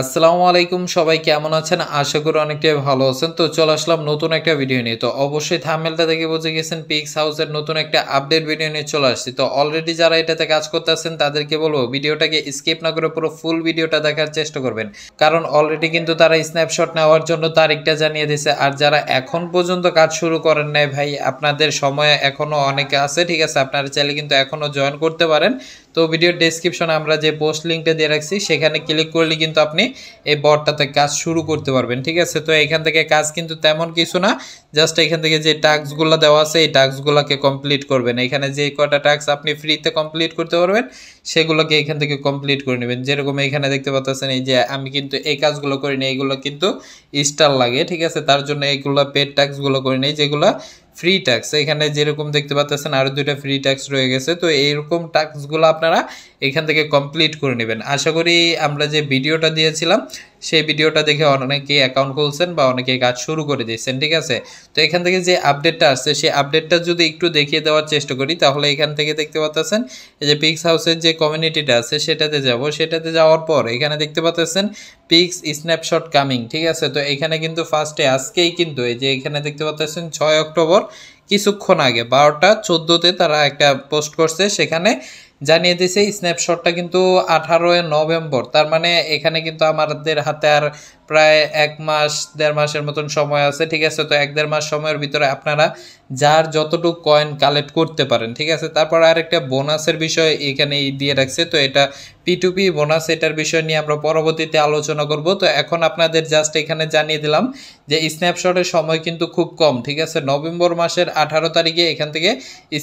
আসসালামু আলাইকুম সবাই কেমন আছেন আশা করি অনেকটাই ভালো আছেন তো চলে আসলাম নতুন একটা ভিডিও নিয়ে তো অবশ্যই থামেলটা দেখে বুঝে গেছেন পিক্স হাউসের নতুন একটা আপডেট ভিডিও নিয়ে চলে আসছি তো অলরেডি যারা এটাতে কাজ করতে আছেন তাদেরকে বলবো ভিডিওটাকে স্কিপ না করে পুরো ফুল ভিডিওটা দেখার চেষ্টা করবেন কারণ অলরেডি কিন্তু তারা স্ন্যাপশট নেওয়ার জন্য তারিখটা জানিয়ে দিয়েছে আর যারা এখন পর্যন্ত কাজ শুরু করেন নাই ভাই আপনাদের সময় এখনও অনেকে আছে ঠিক আছে আপনারা চাইলে কিন্তু এখনও জয়েন করতে পারেন তো ভিডিওর ডেসক্রিপশনে আমরা যে পোস্ট লিঙ্কটা দিয়ে রাখছি সেখানে ক্লিক করলে কিন্তু আপনি এই বটটাতে কাজ শুরু করতে পারবেন ঠিক আছে তো এখান থেকে কাজ কিন্তু তেমন কিছু না জাস্ট এখান থেকে যে টাস্কগুলো দেওয়া আছে এই টাস্কগুলোকে কমপ্লিট করবেন এখানে যে কটা টাস্ক আপনি ফ্রিতে কমপ্লিট করতে পারবেন সেগুলোকে এখান থেকে কমপ্লিট করে নেবেন যেরকম এখানে দেখতে পাচ্ছেন এই যে আমি কিন্তু এই কাজগুলো করিনি এইগুলো কিন্তু স্টার লাগে ঠিক আছে তার জন্য এইগুলো পেড টাস্কগুলো করিনি যেগুলো ফ্রি ট্যাক্স এখানে যেরকম দেখতে পাচ্ছেন আরও দুইটা ফ্রি ট্যাক্স রয়ে গেছে তো এইরকম ট্যাক্সগুলো আপনারা এখান থেকে কমপ্লিট করে নেবেন আশা করি আমরা যে ভিডিওটা দিয়েছিলাম সেই ভিডিওটা দেখে অনেকে অ্যাকাউন্ট খুলছেন বা অনেকে কাজ শুরু করে দিয়েছেন ঠিক আছে তো এখান থেকে যে আপডেটটা আসছে সেই আপডেটটা যদি একটু দেখিয়ে দেওয়ার চেষ্টা করি তাহলে এখান থেকে দেখতে পাচ্ছেন এই যে পিক্স হাউসের যে কমিউনিটিটা আছে সেটাতে যাব সেটাতে যাওয়ার পর এখানে দেখতে পাচ্ছেন পিক্স স্ন্যাপশট কামিং ঠিক আছে তো এখানে কিন্তু ফার্স্টে আজকেই কিন্তু এই যে এখানে দেখতে পাচ্ছেন ছয় অক্টোবর কিছুক্ষণ আগে বারোটা চোদ্দোতে তারা একটা পোস্ট করছে সেখানে জানিয়ে দিছে স্ন্যাপশটটা কিন্তু আঠারোই নভেম্বর তার মানে এখানে কিন্তু আমাদের হাতে আর প্রায় এক মাস দেড় মাসের মতন সময় আছে ঠিক আছে তো এক দেড় মাস সময়ের ভিতরে আপনারা যার যতটুকু কয়েন কালেক্ট করতে পারেন ঠিক আছে তারপর আরেকটা বোনাসের বিষয় এখানে দিয়ে রাখছে তো এটা পিটুপি বোনাস এটার বিষয় নিয়ে আমরা পরবর্তীতে আলোচনা করব তো এখন আপনাদের জাস্ট এখানে জানিয়ে দিলাম যে স্ন্যাপশটের সময় কিন্তু খুব কম ঠিক আছে নভেম্বর মাসের আঠারো তারিখে এখান থেকে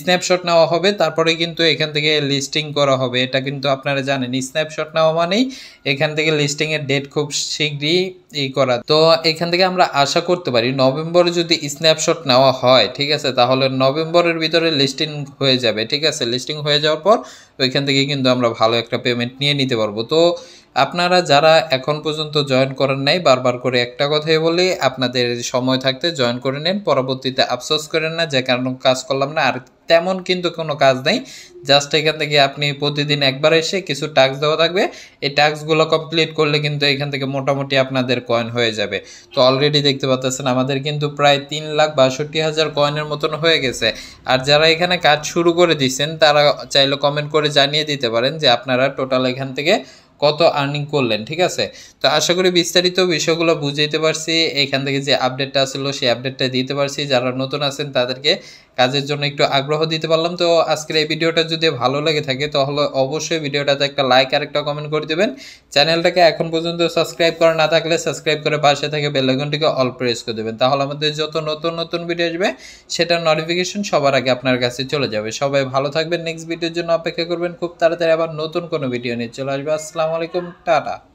স্ন্যাপশট নেওয়া হবে তারপরে কিন্তু এখান থেকে লিস্ট লিস্টিং করা হবে এটা কিন্তু আপনারা জানেন স্ন্যাপশট নেওয়া মানেই এখান থেকে লিস্টিংয়ের ডেট খুব শীঘ্রই ই করা তো এখান থেকে আমরা আশা করতে পারি নভেম্বরে যদি স্ন্যাপশট নেওয়া হয় ঠিক আছে তাহলে নভেম্বরের ভিতরে লিস্টিং হয়ে যাবে ঠিক আছে লিস্টিং হয়ে যাওয়ার পর ওইখান থেকে কিন্তু আমরা ভালো একটা পেমেন্ট নিয়ে নিতে পারবো তো আপনারা যারা এখন পর্যন্ত জয়েন করেন নাই বারবার করে একটা কথাই বলি আপনাদের সময় থাকতে জয়েন করে নেন পরবর্তীতে আফসোস করেন না যে কারণ কাজ করলাম না আর তেমন কিন্তু কোনো কাজ নেই জাস্ট এখান থেকে আপনি প্রতিদিন একবার এসে কিছু টাস্ক দেওয়া থাকবে এই টাস্কগুলো কমপ্লিট করলে কিন্তু এখান থেকে মোটামুটি আপনাদের কয়েন হয়ে যাবে তো অলরেডি দেখতে পাচ্ছেন আমাদের কিন্তু প্রায় তিন লাখ বাষট্টি হাজার কয়েনের মতন হয়ে গেছে আর যারা এখানে কাজ শুরু করে দিচ্ছেন তারা চাইলে কমেন্ট করে জানিয়ে দিতে পারেন যে আপনারা টোটাল এখান থেকে কত আর্নিং করলেন ঠিক আছে তো আশা করি বিস্তারিত বিষয়গুলো বুঝাইতে পারছি এখান থেকে যে আপডেটটা আসলো সেই আপডেটটা দিতে পারছি যারা নতুন আছেন তাদেরকে কাজের জন্য একটু আগ্রহ দিতে পারলাম তো আজকের এই ভিডিওটা যদি ভালো লাগে থাকে তাহলে অবশ্যই ভিডিওটাতে একটা লাইক আর একটা কমেন্ট করে দেবেন চ্যানেলটাকে এখন পর্যন্ত সাবস্ক্রাইব করা না থাকলে সাবস্ক্রাইব করে পাশে থেকে বেলাইকনটিকে অল প্রেস করে দেবেন তাহলে আমাদের যত নতুন নতুন ভিডিও আসবে সেটার নোটিফিকেশন সবার আগে আপনার কাছে চলে যাবে সবাই ভালো থাকবেন নেক্সট ভিডিওর জন্য অপেক্ষা করবেন খুব তাড়াতাড়ি আবার নতুন কোনো ভিডিও নিয়ে চলে আসবে আসসালামু আলাইকুম টাটা